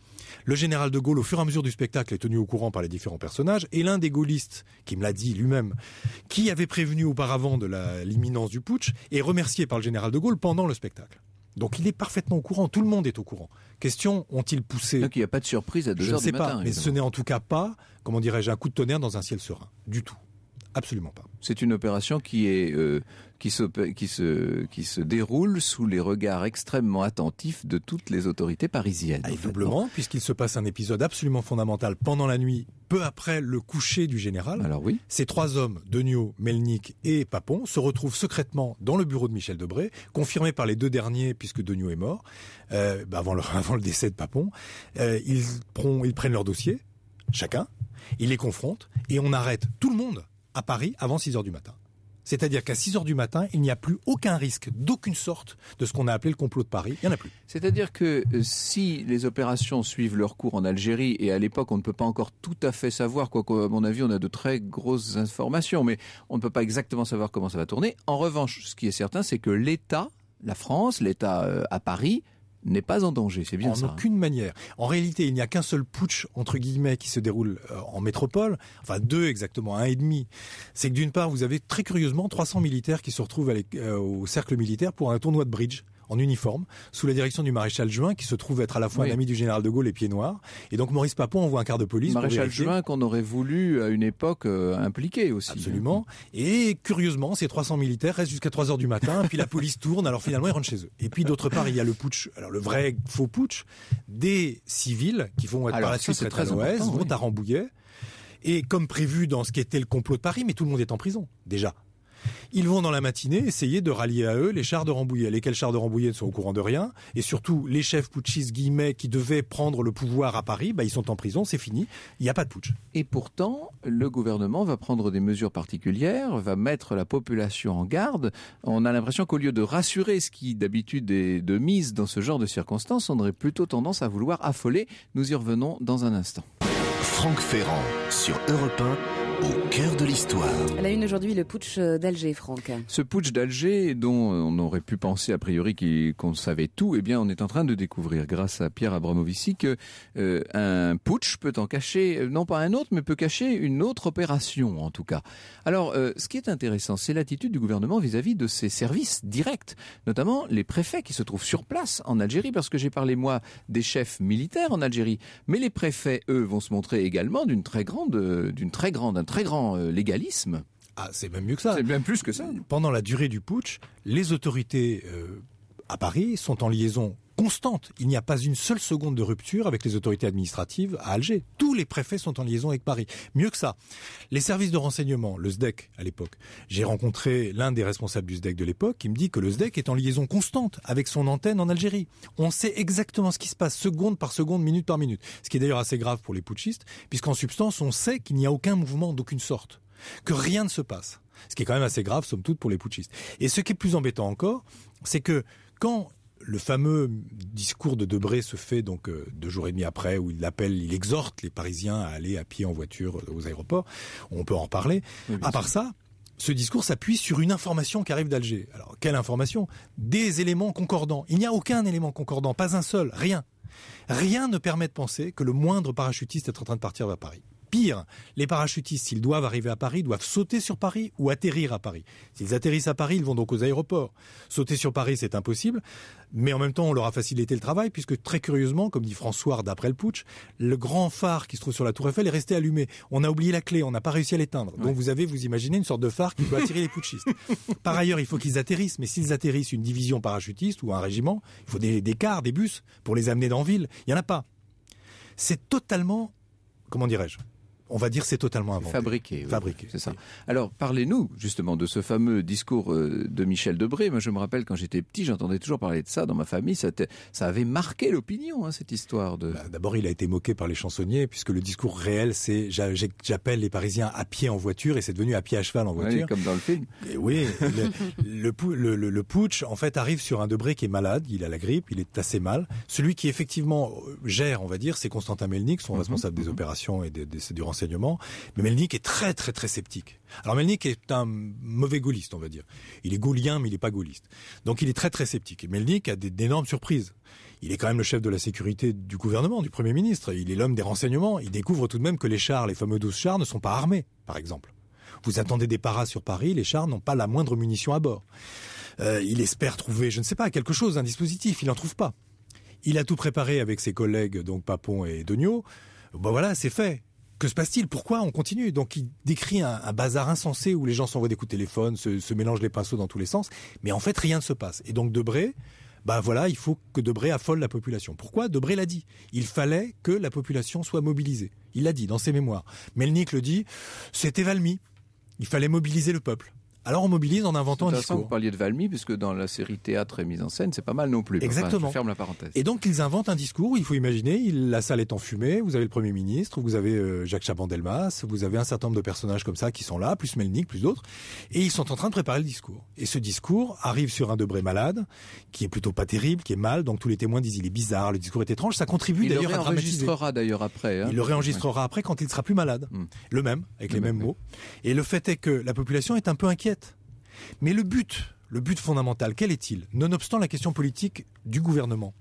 Le général de Gaulle, au fur et à mesure du spectacle, est tenu au courant par les différents personnages. Et l'un des gaullistes, qui me l'a dit lui-même, qui avait prévenu auparavant de l'imminence du putsch, est remercié par le général de Gaulle pendant le spectacle. Donc il est parfaitement au courant, tout le monde est au courant. Question, ont-ils poussé Donc il n'y a pas de surprise à 2 matin. Je ne sais pas, mais ce n'est en tout cas pas, comment dirais-je, un coup de tonnerre dans un ciel serein. Du tout. Absolument pas. C'est une opération qui est euh, qui se, qui, se, qui se déroule sous les regards extrêmement attentifs de toutes les autorités parisiennes. Ah, et doublement, puisqu'il se passe un épisode absolument fondamental pendant la nuit, peu après le coucher du général. Alors oui. Ces trois hommes, Degnaud, Melnik et Papon, se retrouvent secrètement dans le bureau de Michel Debré, confirmé par les deux derniers, puisque Degnaud est mort, euh, bah, [laughs] avant, le, décès de Papon. Euh, ils, prennent, leur dossier, chacun, ils les confrontent, et on arrête tout le monde à Paris avant 6 heures du matin. C'est-à-dire qu'à 6 heures du matin, il n'y a plus aucun risque d'aucune sorte de ce qu'on a appelé le complot de Paris. Il n'y en a plus. C'est-à-dire que euh, si les opérations suivent leur cours en Algérie, et à l'époque on ne peut pas encore tout à fait savoir, quoi à mon avis on a de très grosses informations, mais on ne peut pas exactement savoir comment ça va tourner. En revanche, ce qui est certain, c'est que l'État, la France, l'État euh, à Paris, n'est pas en danger, c'est bien ça. En hein. aucune manière. En réalité, il n'y a qu'un seul putsch, entre guillemets, qui se déroule euh, en métropole, enfin deux exactement, un et demi. C'est que d'une part, vous avez très curieusement 300 militaires qui se retrouvent euh, au cercle militaire pour un tournoi de bridge en uniforme, sous la direction du maréchal Juin, qui se trouve être à la fois un ami du général de Gaulle et pieds noirs. Et donc Maurice Papon envoie un quart de police. Maréchal Juin qu'on aurait voulu à une époque euh, impliquer aussi. Absolument. Et curieusement, ces 300 militaires restent jusqu'à 3 heures du matin, puis la police tourne, alors finalement ils rentrent chez eux. Et puis d'autre part, il y a le putsch, alors le vrai faux putsch, des civils qui vont être par la suite très à vont à Rambouillet. Et comme prévu dans ce qui était le complot de Paris, mais tout le monde est en prison, déjà. Ils vont dans la matinée essayer de rallier à eux les chars de Rambouillet, lesquels chars de Rambouillet ne sont au courant de rien, et surtout les chefs putschistes guillemets qui devaient prendre le pouvoir à Paris, bah, ils sont en prison, c'est fini, il n'y a pas de putsch. Et pourtant, le gouvernement va prendre des mesures particulières, va mettre la population en garde. On a l'impression qu'au lieu de rassurer ce qui d'habitude est de mise dans ce genre de circonstances, on aurait plutôt tendance à vouloir affoler. Nous y revenons dans un instant. Franck Ferrand sur Europe 1. Au cœur de l'histoire. Elle la une aujourd'hui, le putsch euh, d'Alger, Franck. Ce putsch d'Alger, dont euh, on aurait pu penser a priori qu'on savait tout, eh bien, on est en train de découvrir, grâce à Pierre Abramovici, que euh, un putsch peut en cacher, non pas un autre, mais peut cacher une autre opération, en tout cas. Alors, ce qui est intéressant, c'est l'attitude du gouvernement vis-à-vis de ses services directs, notamment les préfets qui se trouvent sur place en Algérie, parce que j'ai parlé, moi, des chefs militaires en Algérie, mais les préfets, eux, vont se montrer également d'une très grande, d'une très grande, très grand euh, légalisme. Ah, c'est même mieux que ça. C'est même plus que ça. Pendant la durée du putsch, les autorités euh, à Paris sont en liaison constante. Il n'y a pas une seule seconde de rupture avec les autorités administratives à Alger. Tous les préfets sont en liaison avec Paris. Mieux que ça, les services de renseignement, le SDEC à l'époque, j'ai rencontré l'un des responsables du SDEC de l'époque qui me dit que le SDEC est en liaison constante avec son antenne en Algérie. On sait exactement ce qui se passe seconde par seconde, minute par minute. Ce qui est d'ailleurs assez grave pour les putschistes, puisqu'en substance, on sait qu'il n'y a aucun mouvement d'aucune sorte, que rien ne se passe. Ce qui est quand même assez grave, somme toute, pour les putschistes. Et ce qui est plus embêtant encore, c'est que quand le fameux discours de Debré se fait donc euh, deux jours et demi après, où il appelle, il exhorte les Parisiens à aller à pied en voiture euh, aux aéroports. On peut en parler. à part ça, ce discours s'appuie sur une information qui arrive d'Alger. Alors, quelle information Des éléments concordants. Il n'y a aucun élément concordant, pas un seul, rien. Rien ne permet de penser que le moindre parachutiste est en train de partir vers Paris. Pire, les parachutistes, s'ils doivent arriver à Paris, doivent sauter sur Paris ou atterrir à Paris. S'ils atterrissent à Paris, ils vont donc aux aéroports. Sauter sur Paris, c'est impossible, mais en même temps, on leur a facilité le travail, puisque très curieusement, comme dit François d'après le putsch, le grand phare qui se trouve sur la Tour Eiffel est resté allumé. On a oublié la clé, on n'a pas réussi à l'éteindre. Donc vous avez, vous imaginez, une sorte de phare qui doit attirer les putschistes. [laughs] Par ailleurs, il faut qu'ils atterrissent, mais s'ils atterrissent une division parachutiste ou un régiment, il faut des, cars, des bus pour les amener dans ville. Il n'y en a pas. C'est totalement, comment dirais-je, on va dire c'est totalement inventé. Fabriqué. Fabriqué. c'est ça. Alors parlez-nous justement de ce fameux discours euh, de Michel Debré. Moi je me rappelle quand j'étais petit, j'entendais toujours parler de ça dans ma famille. Ça, avait marqué l'opinion, hein, cette histoire de... Bah, d'abord il a été moqué par les chansonniers puisque le discours réel c'est j'appelle les Parisiens à pied en voiture et c'est devenu à pied à cheval en voiture. comme dans le film. oui, le, putsch en fait arrive sur un Debré qui est malade, il a la grippe, il est assez mal. Celui qui effectivement gère, on va dire, c'est Constantin Melnik, son mm-hmm. responsable des mm-hmm. opérations et des, du mais Melnik est très très très sceptique. Alors Melnik est un mauvais gaulliste, on va dire. Il est gaullien, mais il n'est pas gaulliste. Donc il est très très sceptique. Et Melnik a d'énormes surprises. Il est quand même le chef de la sécurité du gouvernement, du Premier ministre. Il est l'homme des renseignements. Il découvre tout de même que les chars, les fameux 12 chars, ne sont pas armés, par exemple. Vous attendez des paras sur Paris, les chars n'ont pas la moindre munition à bord. Euh, il espère trouver, je ne sais pas, quelque chose, un dispositif. Il n'en trouve pas. Il a tout préparé avec ses collègues, donc Papon et Degnaud. Ben voilà, c'est fait que se passe-t-il Pourquoi on continue Donc il décrit un, bazar insensé où les gens s'envoient des coups de téléphone, se, mélangent les pinceaux dans tous les sens, mais en fait rien ne se passe. Et donc Debré, bah voilà, il faut que Debré affole la population. Pourquoi Debré l'a dit. Il fallait que la population soit mobilisée. Il l'a dit dans ses mémoires. Melnik le dit, c'était Valmy. Il fallait mobiliser le peuple. Alors on mobilise en inventant un discours. Vous parliez de Valmy, puisque dans la série théâtre et mise en scène, c'est pas mal non plus. Exactement. ferme la parenthèse. Et donc ils inventent un discours. Il faut imaginer, la salle est enfumée, Vous avez le Premier ministre, vous avez euh, Jacques Chaban-Delmas, vous avez un certain nombre de personnages comme ça qui sont là, plus Melnik, plus d'autres, et ils sont en train de préparer le discours. Et ce discours arrive sur un Debré malade, qui est plutôt pas terrible, qui est mal. Donc tous les témoins disent il est bizarre, le discours est étrange. Ça contribue d'ailleurs à dramatiser. Il le réenregistrera d'ailleurs après. Hein. Il le réenregistrera après quand il sera plus malade. Hmm. Le même, avec les mêmes mots. Et le fait est que la population est un peu inquiète mais le but, le but fondamental, quel est-il Nonobstant la question politique du gouvernement,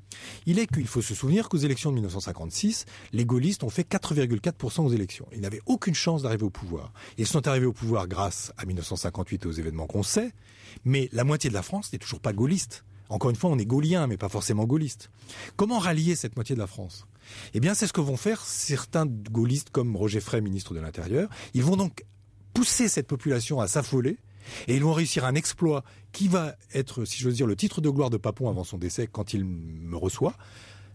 il est qu'il faut se souvenir qu'aux élections de 1956, les gaullistes ont fait 4,4% aux élections. Ils n'avaient aucune chance d'arriver au pouvoir. Ils sont arrivés au pouvoir grâce à 1958 et aux événements qu'on sait, mais la moitié de la France n'est toujours pas gaulliste. Encore une fois, on est gaullien, mais pas forcément gaulliste. Comment rallier cette moitié de la France Eh bien, c'est ce que vont faire certains gaullistes comme Roger Frey, ministre de l'Intérieur. Ils vont donc pousser cette population à s'affoler, et ils vont réussir un exploit qui va être, si je j'ose dire, le titre de gloire de Papon avant son décès, quand il me reçoit,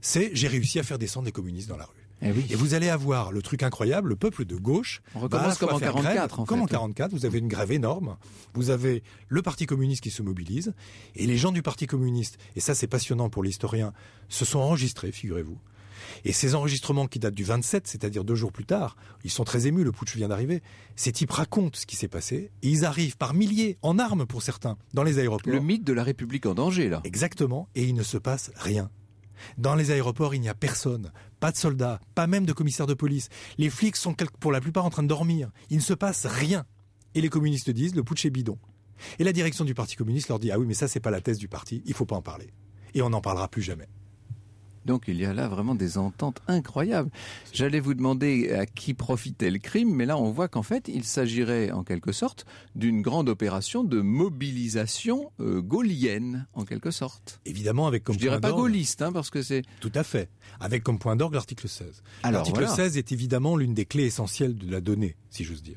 c'est j'ai réussi à faire descendre les communistes dans la rue. Eh et, vous allez avoir le truc incroyable, le peuple de gauche. On comme en quarante-quatre. comme en vous avez une grève énorme. Vous avez le Parti communiste qui se mobilise. Et les gens du Parti communiste, et ça c'est passionnant pour l'historien, se sont enregistrés, figurez-vous. Et ces enregistrements qui datent du 27, c'est-à-dire deux jours plus tard, ils sont très émus, le putsch vient d'arriver, ces types racontent ce qui s'est passé, et ils arrivent par milliers, en armes pour certains, dans les aéroports. Le mythe de la République en danger, là. Exactement, et il ne se passe rien. Dans les aéroports, il n'y a personne. Pas de soldats, pas même de commissaires de police. Les flics sont pour la plupart en train de dormir. Il ne se passe rien. Et les communistes disent le putsch est bidon. Et la direction du Parti communiste leur dit ah oui mais ça c'est pas la thèse du parti, il faut pas en parler. Et on n'en parlera plus jamais. Donc il y a là vraiment des ententes incroyables. J'allais vous demander à qui profitait le crime, mais là on voit qu'en fait il s'agirait en quelque sorte d'une grande opération de mobilisation gaullienne, euh, gaulienne, en quelque sorte. Évidemment avec comme Je dirais pas gaulliste, hein, parce que c'est... Tout à fait. Avec comme point d'orgue l'article 16. L'article 16 est évidemment l'une des clés essentielles de la donnée, si j'ose dire.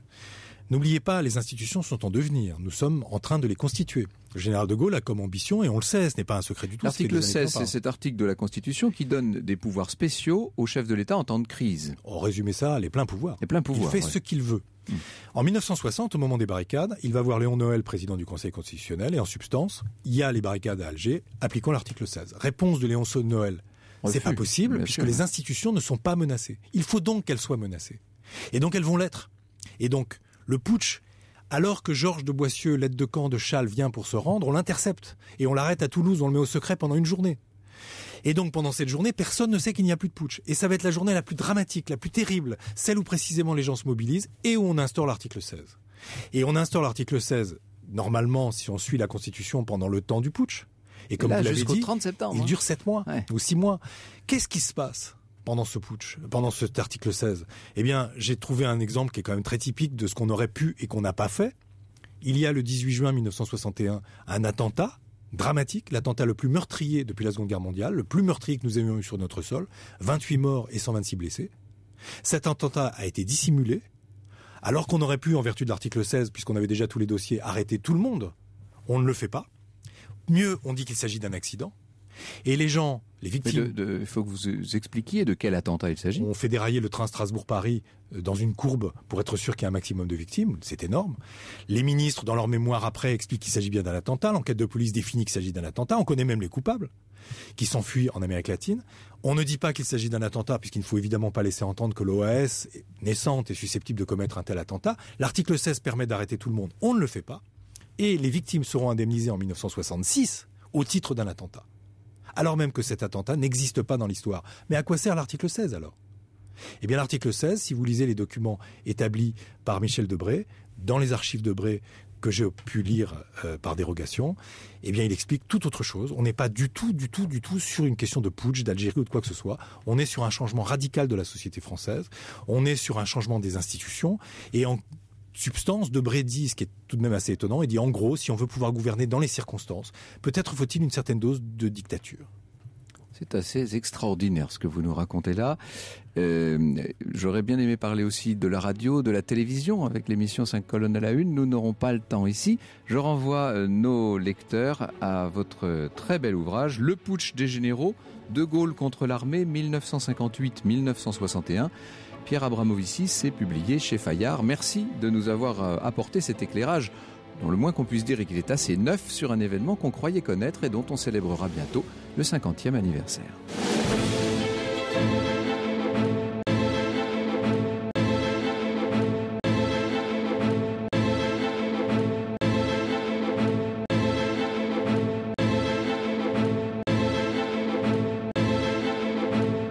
N'oubliez pas, les institutions sont en devenir. Nous sommes en train de les constituer. Le général de Gaulle a comme ambition, et on le sait, ce n'est pas un secret du tout. L'article 16, c'est cet article de la Constitution qui donne des pouvoirs spéciaux au chef de l'État en temps de crise. En résumé, ça, les pleins pouvoirs. Les pouvoirs. Il fait ce qu'il veut. Hmm. En 1960, au moment des barricades, il va voir Léon Noël, président du Conseil constitutionnel, et en substance, il y a les barricades à Alger, appliquons l'article 16. Réponse de Léon Noël. C'est pas possible, puisque les institutions ne sont pas menacées. Il faut donc qu'elles soient menacées. Et donc elles vont l'être. Et donc, le putsch, alors que Georges de Boissieu, l'aide de camp de châles vient pour se rendre, on l'intercepte et on l'arrête à Toulouse, on le met au secret pendant une journée. Et donc pendant cette journée, personne ne sait qu'il n'y a plus de putsch. Et ça va être la journée la plus dramatique, la plus terrible, celle où précisément les gens se mobilisent et où on instaure l'article 16. Et on instaure l'article 16, normalement, si on suit la Constitution pendant le temps du putsch. Et comme vous l'avez dit, il hein. dure 7 mois ou 6 mois. Qu'est-ce qui se passe pendant ce pendant cet article 16 Eh bien, j'ai trouvé un exemple qui est quand même très typique de ce qu'on aurait pu et qu'on n'a pas fait. Il y a le 18 juin 1961 un attentat dramatique, l'attentat le plus meurtrier depuis la Seconde Guerre mondiale, le plus meurtrier que nous ayons eu sur notre sol, 28 morts et 126 blessés. Cet attentat a été dissimulé, alors qu'on aurait pu, en vertu de l'article 16, puisqu'on avait déjà tous les dossiers, arrêter tout le monde. On ne le fait pas. Mieux, on dit qu'il s'agit d'un accident. Et les gens, les victimes... Il faut que vous expliquiez de quel attentat il s'agit. On fait dérailler le train Strasbourg-Paris euh, dans une courbe pour être sûr qu'il y a un maximum de victimes. C'est énorme. Les ministres, dans leur mémoire après, expliquent qu'il s'agit bien d'un attentat. L'enquête de police définit qu'il s'agit d'un attentat. On connaît même les coupables qui s'enfuient en Amérique latine. On ne dit pas qu'il s'agit d'un attentat puisqu'il ne faut évidemment pas laisser entendre que l'OAS naissante est susceptible de commettre un tel attentat. L'article 16 permet d'arrêter tout le monde. On ne le fait pas. Et les victimes seront indemnisées en 1966 au titre d'un attentat alors même que cet attentat n'existe pas dans l'histoire. Mais à quoi sert l'article 16 alors eh bien, l'article 16, si vous lisez les documents établis par Michel Debré, dans les archives Debré que j'ai pu lire euh, par dérogation, eh bien, il explique tout autre chose. On n'est pas du tout, du tout, du tout sur une question de putsch, d'Algérie ou de quoi que ce soit. On est sur un changement radical de la société française. On est sur un changement des institutions. Et en substance de Brady, ce qui est tout de même assez étonnant. et dit en gros, si on veut pouvoir gouverner dans les circonstances, peut-être faut-il une certaine dose de dictature. C'est assez extraordinaire ce que vous nous racontez là. Euh, j'aurais bien aimé parler aussi de la radio, de la télévision, avec l'émission 5 colonnes à la une. Nous n'aurons pas le temps ici. Je renvoie euh, nos lecteurs à votre euh, très bel ouvrage, Le putsch des généraux, De Gaulle contre l'armée, 1958-1961. Pierre Abramovici, s'est publié chez Fayard. Merci de nous avoir euh, apporté cet éclairage dont le moins qu'on puisse dire est qu'il est assez neuf sur un événement qu'on croyait connaître et dont on célébrera bientôt le 50e anniversaire.